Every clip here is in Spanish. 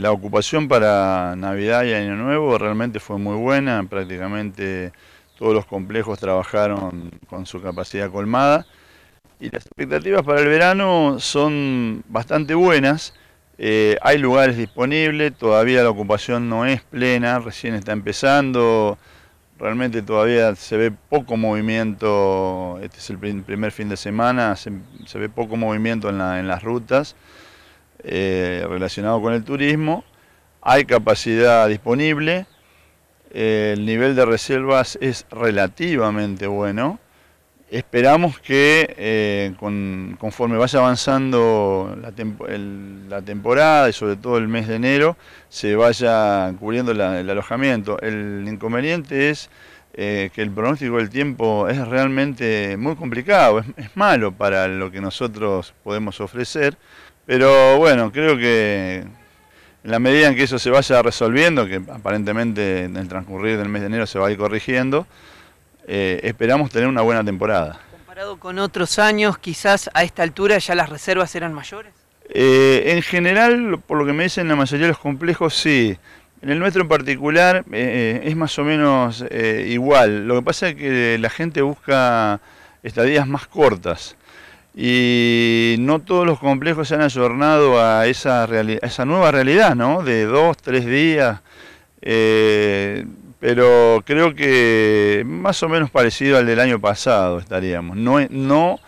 La ocupación para Navidad y Año Nuevo realmente fue muy buena, prácticamente todos los complejos trabajaron con su capacidad colmada y las expectativas para el verano son bastante buenas. Eh, hay lugares disponibles, todavía la ocupación no es plena, recién está empezando, realmente todavía se ve poco movimiento, este es el primer fin de semana, se, ve poco movimiento en las rutas. Eh, relacionado con el turismo, hay capacidad disponible, eh, el nivel de reservas es relativamente bueno. Esperamos que eh, conforme vaya avanzando la, temporada y sobre todo el mes de enero se vaya cubriendo el alojamiento. El inconveniente es que el pronóstico del tiempo es realmente muy complicado, es malo para lo que nosotros podemos ofrecer. Pero bueno, creo que en la medida en que eso se vaya resolviendo, que aparentemente en el transcurrir del mes de enero se va a ir corrigiendo, eh, esperamos tener una buena temporada. Comparado con otros años, quizás a esta altura ya las reservas eran mayores. Eh, en general, por lo que me dicen la mayoría de los complejos, sí. En el nuestro en particular eh, es más o menos igual. Lo que pasa es que la gente busca estadías más cortas y no todos los complejos se han ayornado a esa, esa nueva realidad, ¿no? De dos, tres días, eh, pero creo que más o menos parecido al del año pasado estaríamos, no, no,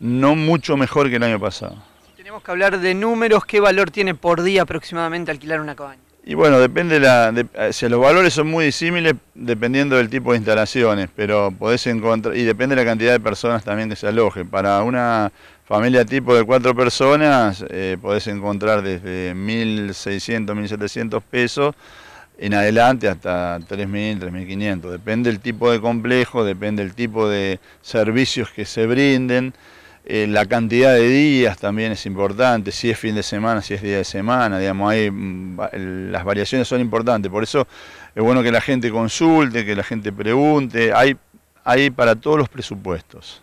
no mucho mejor que el año pasado. tenemos que hablar de números, ¿qué valor tiene por día aproximadamente alquilar una cabaña? Y bueno, depende, la, de, eh, los valores son muy disímiles dependiendo del tipo de instalaciones, pero podés encontrar, y depende de la cantidad de personas también que se alojen. Para una familia tipo de cuatro personas eh, podés encontrar desde 1.600, 1.700 pesos en adelante hasta 3.000, 3.500. Depende del tipo de complejo, depende del tipo de servicios que se brinden. Eh, la cantidad de días también es importante, si es fin de semana, si es día de semana, digamos, mm, las variaciones son importantes, por eso es bueno que la gente consulte, que la gente pregunte, hay, hay para todos los presupuestos.